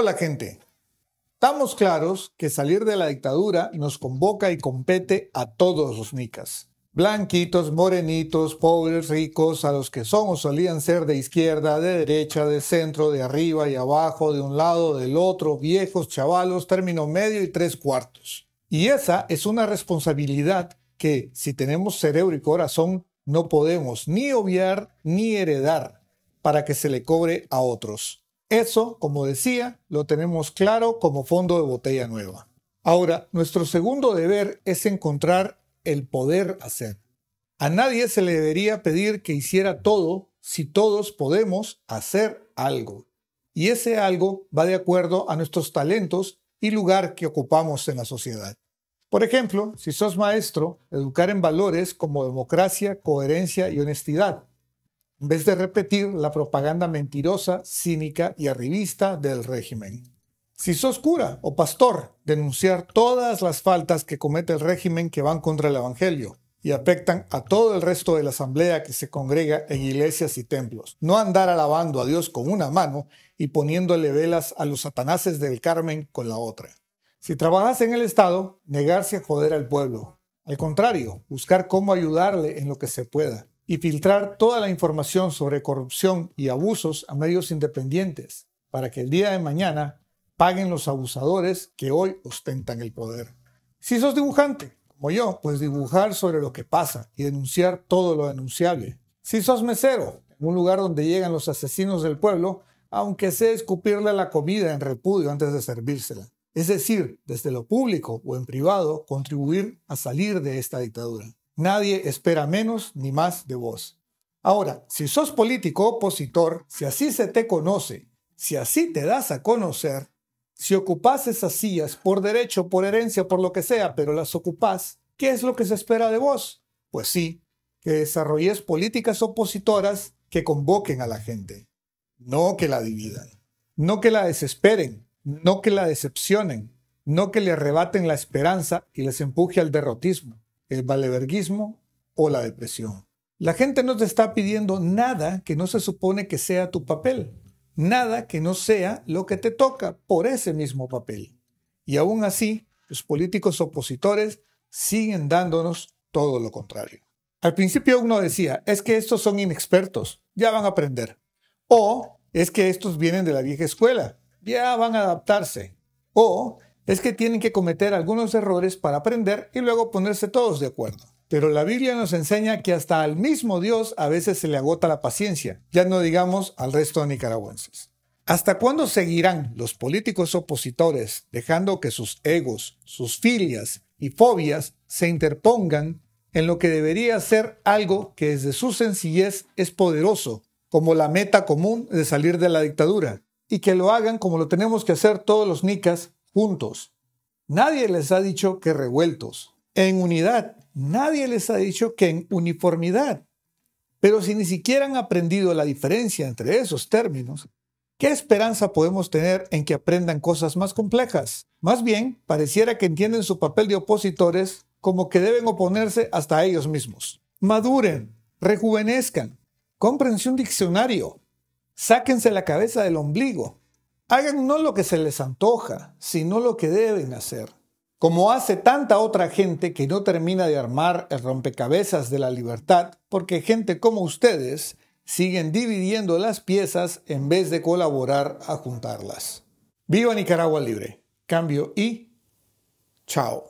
Hola gente, estamos claros que salir de la dictadura nos convoca y compete a todos los nicas. Blanquitos, morenitos, pobres, ricos, a los que son o solían ser de izquierda, de derecha, de centro, de arriba y abajo, de un lado, del otro, viejos, chavalos, término medio y tres cuartos. Y esa es una responsabilidad que, si tenemos cerebro y corazón, no podemos ni obviar ni heredar para que se le cobre a otros. Eso, como decía, lo tenemos claro como fondo de botella nueva. Ahora, nuestro segundo deber es encontrar el poder hacer. A nadie se le debería pedir que hiciera todo si todos podemos hacer algo. Y ese algo va de acuerdo a nuestros talentos y lugar que ocupamos en la sociedad. Por ejemplo, si sos maestro, educar en valores como democracia, coherencia y honestidad en vez de repetir la propaganda mentirosa, cínica y arribista del régimen. Si sos cura o pastor, denunciar todas las faltas que comete el régimen que van contra el Evangelio y afectan a todo el resto de la asamblea que se congrega en iglesias y templos. No andar alabando a Dios con una mano y poniéndole velas a los satanases del Carmen con la otra. Si trabajas en el Estado, negarse a joder al pueblo. Al contrario, buscar cómo ayudarle en lo que se pueda y filtrar toda la información sobre corrupción y abusos a medios independientes para que el día de mañana paguen los abusadores que hoy ostentan el poder. Si sos dibujante, como yo, pues dibujar sobre lo que pasa y denunciar todo lo denunciable. Si sos mesero, un lugar donde llegan los asesinos del pueblo, aunque sea escupirle la comida en repudio antes de servírsela. Es decir, desde lo público o en privado, contribuir a salir de esta dictadura. Nadie espera menos ni más de vos. Ahora, si sos político opositor, si así se te conoce, si así te das a conocer, si ocupás esas sillas por derecho, por herencia, por lo que sea, pero las ocupás, ¿qué es lo que se espera de vos? Pues sí, que desarrolles políticas opositoras que convoquen a la gente, no que la dividan, no que la desesperen, no que la decepcionen, no que le arrebaten la esperanza y les empuje al derrotismo el valeverguismo o la depresión. La gente no te está pidiendo nada que no se supone que sea tu papel, nada que no sea lo que te toca por ese mismo papel. Y aún así, los políticos opositores siguen dándonos todo lo contrario. Al principio uno decía, es que estos son inexpertos, ya van a aprender. O es que estos vienen de la vieja escuela, ya van a adaptarse. O es que tienen que cometer algunos errores para aprender y luego ponerse todos de acuerdo. Pero la Biblia nos enseña que hasta al mismo Dios a veces se le agota la paciencia, ya no digamos al resto de nicaragüenses. ¿Hasta cuándo seguirán los políticos opositores dejando que sus egos, sus filias y fobias se interpongan en lo que debería ser algo que desde su sencillez es poderoso, como la meta común de salir de la dictadura, y que lo hagan como lo tenemos que hacer todos los nicas juntos. Nadie les ha dicho que revueltos. En unidad. Nadie les ha dicho que en uniformidad. Pero si ni siquiera han aprendido la diferencia entre esos términos, ¿qué esperanza podemos tener en que aprendan cosas más complejas? Más bien, pareciera que entienden su papel de opositores como que deben oponerse hasta ellos mismos. Maduren, rejuvenezcan, cómprense un diccionario, sáquense la cabeza del ombligo, Hagan no lo que se les antoja, sino lo que deben hacer. Como hace tanta otra gente que no termina de armar el rompecabezas de la libertad, porque gente como ustedes siguen dividiendo las piezas en vez de colaborar a juntarlas. Viva Nicaragua Libre. Cambio y chao.